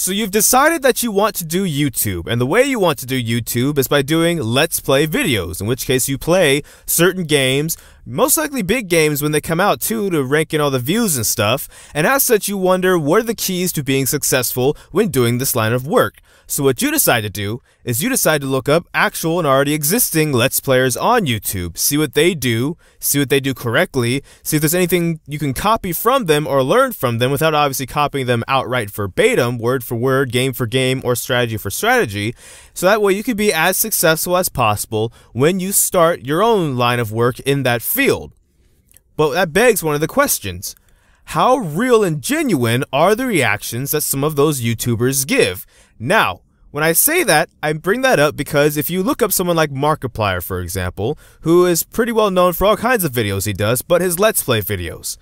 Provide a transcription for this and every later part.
So you've decided that you want to do YouTube, and the way you want to do YouTube is by doing Let's Play videos, in which case you play certain games most likely big games when they come out too to rank in all the views and stuff, and as such you wonder what are the keys to being successful when doing this line of work. So what you decide to do is you decide to look up actual and already existing Let's Players on YouTube, see what they do, see what they do correctly, see if there's anything you can copy from them or learn from them without obviously copying them outright verbatim, word for word, game for game, or strategy for strategy, so that way you can be as successful as possible when you start your own line of work in that field field. But that begs one of the questions How real and genuine are the reactions that some of those YouTubers give? Now, when I say that, I bring that up because if you look up someone like Markiplier, for example, who is pretty well known for all kinds of videos he does, but his Let's Play videos,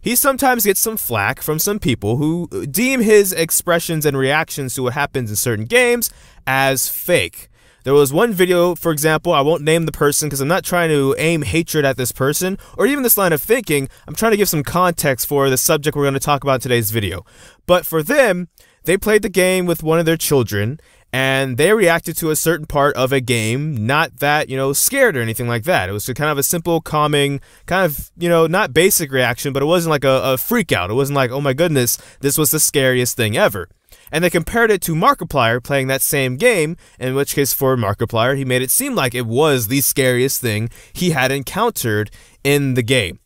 he sometimes gets some flack from some people who uh, deem his expressions and reactions to what happens in certain games as fake. There was one video, for example, I won't name the person because I'm not trying to aim hatred at this person or even this line of thinking. I'm trying to give some context for the subject we're going to talk about today's video. But for them, they played the game with one of their children and they reacted to a certain part of a game, not that, you know, scared or anything like that. It was kind of a simple, calming, kind of, you know, not basic reaction, but it wasn't like a, a freak out. It wasn't like, oh my goodness, this was the scariest thing ever and they compared it to Markiplier playing that same game, in which case, for Markiplier, he made it seem like it was the scariest thing he had encountered in the game.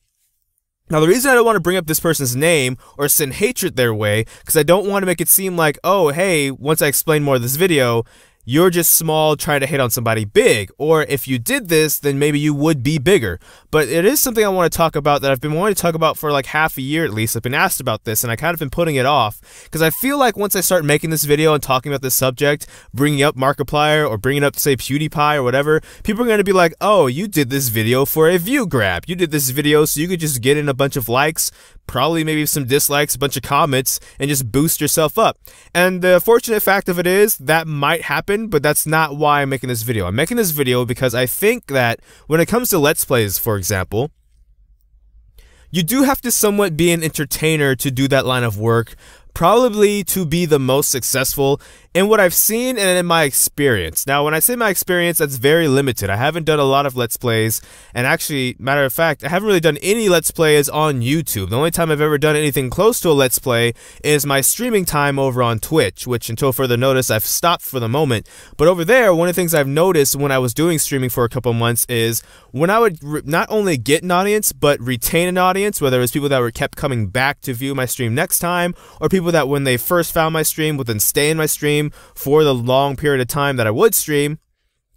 Now, the reason I don't want to bring up this person's name or send hatred their way, because I don't want to make it seem like, oh, hey, once I explain more of this video, you're just small trying to hit on somebody big. Or if you did this, then maybe you would be bigger. But it is something I want to talk about that I've been wanting to talk about for like half a year at least. I've been asked about this and I kind of been putting it off because I feel like once I start making this video and talking about this subject, bringing up Markiplier or bringing up, say, PewDiePie or whatever, people are going to be like, oh, you did this video for a view grab. You did this video so you could just get in a bunch of likes probably maybe some dislikes, a bunch of comments, and just boost yourself up. And the fortunate fact of it is that might happen, but that's not why I'm making this video. I'm making this video because I think that when it comes to Let's Plays, for example, you do have to somewhat be an entertainer to do that line of work, probably to be the most successful in what I've seen and in my experience. Now, when I say my experience, that's very limited. I haven't done a lot of Let's Plays, and actually, matter of fact, I haven't really done any Let's Plays on YouTube. The only time I've ever done anything close to a Let's Play is my streaming time over on Twitch, which until further notice, I've stopped for the moment. But over there, one of the things I've noticed when I was doing streaming for a couple months is when I would not only get an audience, but retain an audience, whether it was people that were kept coming back to view my stream next time, or people that when they first found my stream would then stay in my stream, stream for the long period of time that I would stream,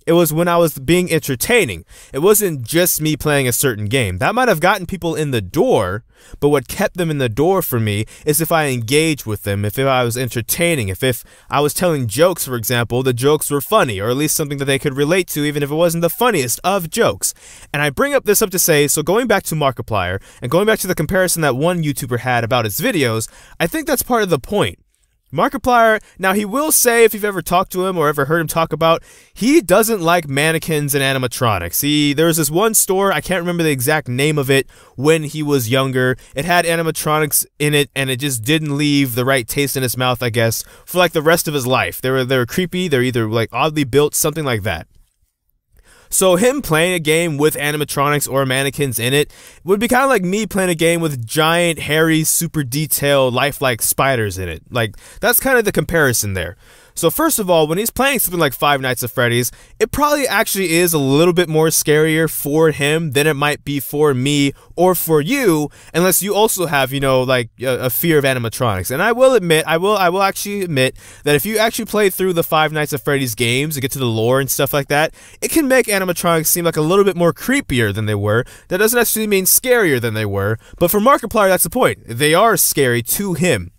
it was when I was being entertaining. It wasn't just me playing a certain game. That might have gotten people in the door, but what kept them in the door for me is if I engaged with them, if, if I was entertaining, if, if I was telling jokes, for example, the jokes were funny, or at least something that they could relate to, even if it wasn't the funniest of jokes. And I bring up this up to say so going back to Markiplier, and going back to the comparison that one YouTuber had about his videos, I think that's part of the point Markiplier, now he will say, if you've ever talked to him or ever heard him talk about, he doesn't like mannequins and animatronics. He, there was this one store, I can't remember the exact name of it, when he was younger. It had animatronics in it, and it just didn't leave the right taste in his mouth, I guess, for like the rest of his life. They were, they were creepy, they're either like oddly built, something like that. So him playing a game with animatronics or mannequins in it would be kind of like me playing a game with giant, hairy, super detailed, lifelike spiders in it. Like that's kind of the comparison there. So first of all, when he's playing something like Five Nights at Freddy's, it probably actually is a little bit more scarier for him than it might be for me or for you, unless you also have, you know, like a, a fear of animatronics. And I will admit, I will, I will actually admit that if you actually play through the Five Nights at Freddy's games and get to the lore and stuff like that, it can make animatronics seem like a little bit more creepier than they were. That doesn't actually mean scarier than they were, but for Markiplier, that's the point. They are scary to him.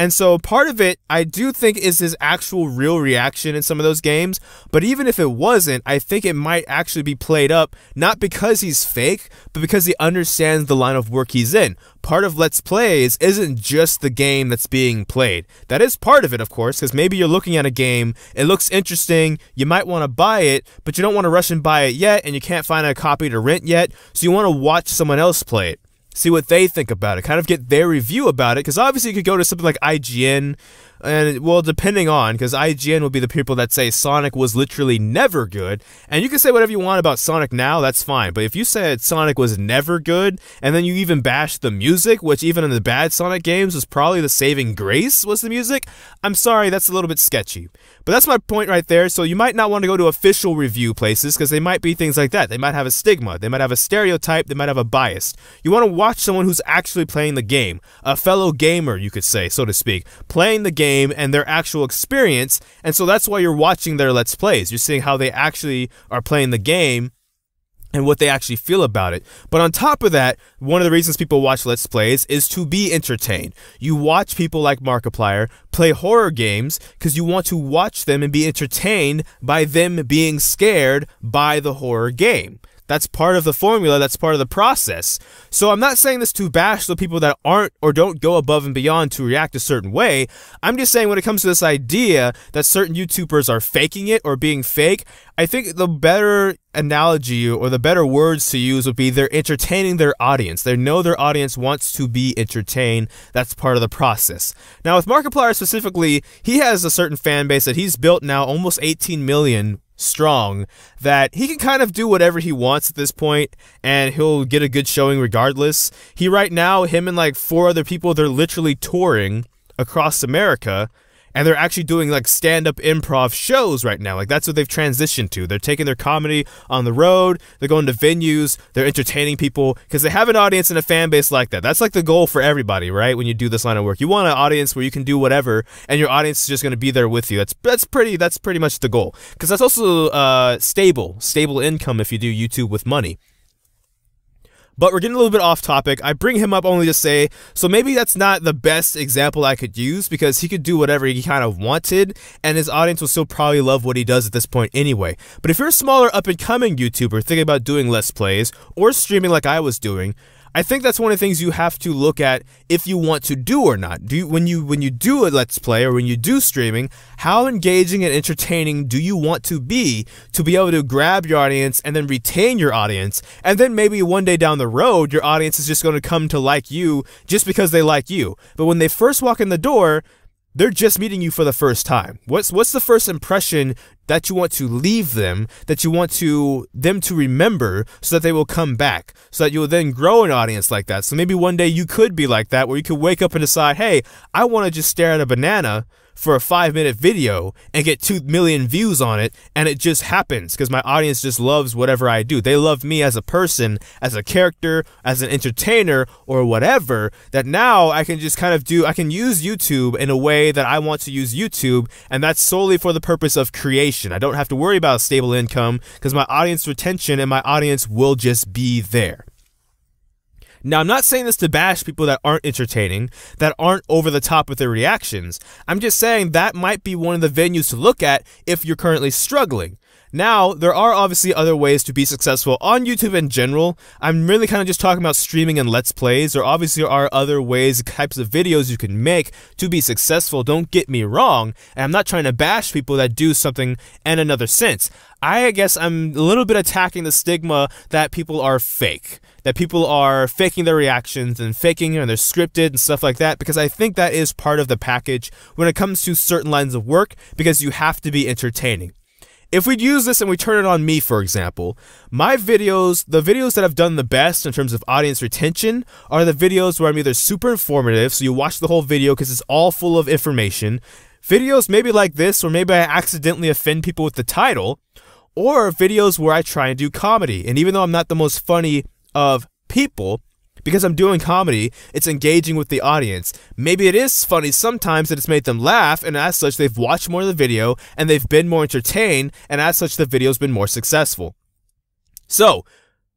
And so part of it, I do think, is his actual real reaction in some of those games. But even if it wasn't, I think it might actually be played up, not because he's fake, but because he understands the line of work he's in. Part of Let's Plays isn't just the game that's being played. That is part of it, of course, because maybe you're looking at a game, it looks interesting, you might want to buy it, but you don't want to rush and buy it yet, and you can't find a copy to rent yet, so you want to watch someone else play it see what they think about it, kind of get their review about it. Because obviously, you could go to something like IGN and well, depending on, because IGN will be the people that say Sonic was literally never good, and you can say whatever you want about Sonic now, that's fine. But if you said Sonic was never good, and then you even bash the music, which even in the bad Sonic games was probably the saving grace was the music, I'm sorry, that's a little bit sketchy. But that's my point right there. So you might not want to go to official review places because they might be things like that. They might have a stigma, they might have a stereotype, they might have a bias. You want to watch someone who's actually playing the game, a fellow gamer, you could say, so to speak, playing the game game and their actual experience. And so that's why you're watching their Let's Plays. You're seeing how they actually are playing the game and what they actually feel about it. But on top of that, one of the reasons people watch Let's Plays is to be entertained. You watch people like Markiplier play horror games because you want to watch them and be entertained by them being scared by the horror game. That's part of the formula, that's part of the process. So I'm not saying this to bash the people that aren't or don't go above and beyond to react a certain way. I'm just saying when it comes to this idea that certain YouTubers are faking it or being fake, I think the better analogy or the better words to use would be they're entertaining their audience. They know their audience wants to be entertained. That's part of the process. Now, with Markiplier specifically, he has a certain fan base that he's built now, almost 18 million strong that he can kind of do whatever he wants at this point and he'll get a good showing regardless. He right now him and like four other people they're literally touring across America and they're actually doing like stand-up improv shows right now. Like that's what they've transitioned to. They're taking their comedy on the road. They're going to venues. They're entertaining people because they have an audience and a fan base like that. That's like the goal for everybody, right? When you do this line of work, you want an audience where you can do whatever, and your audience is just going to be there with you. That's that's pretty. That's pretty much the goal because that's also uh, stable, stable income if you do YouTube with money. But we're getting a little bit off topic. I bring him up only to say, so maybe that's not the best example I could use because he could do whatever he kind of wanted, and his audience will still probably love what he does at this point anyway. But if you're a smaller up and coming YouTuber thinking about doing less plays or streaming like I was doing, I think that's one of the things you have to look at if you want to do or not. Do you, when you when you do a let's play or when you do streaming, how engaging and entertaining do you want to be to be able to grab your audience and then retain your audience? And then maybe one day down the road, your audience is just going to come to like you just because they like you. But when they first walk in the door, they're just meeting you for the first time. What's what's the first impression that you want to leave them, that you want to them to remember so that they will come back, so that you'll then grow an audience like that. So maybe one day you could be like that where you could wake up and decide, "Hey, I want to just stare at a banana for a 5-minute video and get 2 million views on it and it just happens because my audience just loves whatever I do. They love me as a person, as a character, as an entertainer or whatever that now I can just kind of do I can use YouTube in a way that I want to use YouTube and that's solely for the purpose of creation retention. I don't have to worry about stable income because my audience retention and my audience will just be there. Now, I'm not saying this to bash people that aren't entertaining, that aren't over the top with their reactions. I'm just saying that might be one of the venues to look at if you're currently struggling. Now, there are obviously other ways to be successful on YouTube in general. I'm really kind of just talking about streaming and Let's Plays. There obviously are other ways, types of videos you can make to be successful. Don't get me wrong. And I'm not trying to bash people that do something in another sense. I guess I'm a little bit attacking the stigma that people are fake that people are faking their reactions and faking and they're scripted and stuff like that because I think that is part of the package when it comes to certain lines of work because you have to be entertaining. If we use this and we turn it on me, for example, my videos, the videos that i have done the best in terms of audience retention are the videos where I'm either super informative, so you watch the whole video because it's all full of information, videos maybe like this, or maybe I accidentally offend people with the title, or videos where I try and do comedy. And even though I'm not the most funny of people, because I'm doing comedy, it's engaging with the audience. Maybe it is funny sometimes that it's made them laugh, and as such, they've watched more of the video and they've been more entertained, and as such, the video's been more successful. So,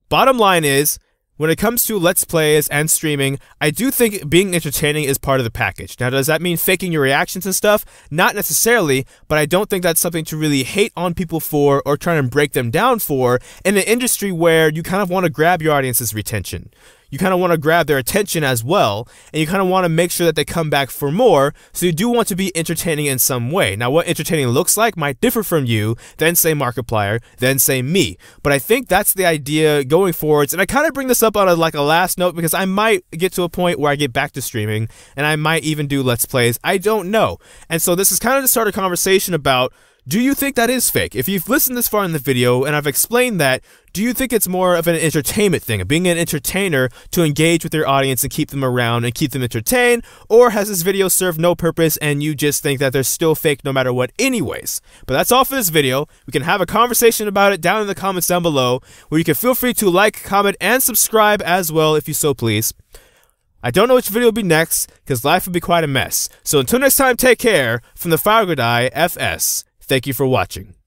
bottom line is, when it comes to Let's Plays and streaming, I do think being entertaining is part of the package. Now, does that mean faking your reactions and stuff? Not necessarily, but I don't think that's something to really hate on people for or try and break them down for in an industry where you kind of want to grab your audience's retention you kind of want to grab their attention as well, and you kind of want to make sure that they come back for more, so you do want to be entertaining in some way. Now, what entertaining looks like might differ from you, then say Markiplier, then say me. But I think that's the idea going forwards, and I kind of bring this up on a, like a last note because I might get to a point where I get back to streaming, and I might even do Let's Plays. I don't know. And so this is kind of to start a conversation about do you think that is fake? If you've listened this far in the video and I've explained that, do you think it's more of an entertainment thing, being an entertainer to engage with your audience and keep them around and keep them entertained, or has this video served no purpose and you just think that they're still fake no matter what anyways? But that's all for this video. We can have a conversation about it down in the comments down below, where you can feel free to like, comment, and subscribe as well if you so please. I don't know which video will be next, because life will be quite a mess. So until next time, take care. From the Fire Eye FS, thank you for watching.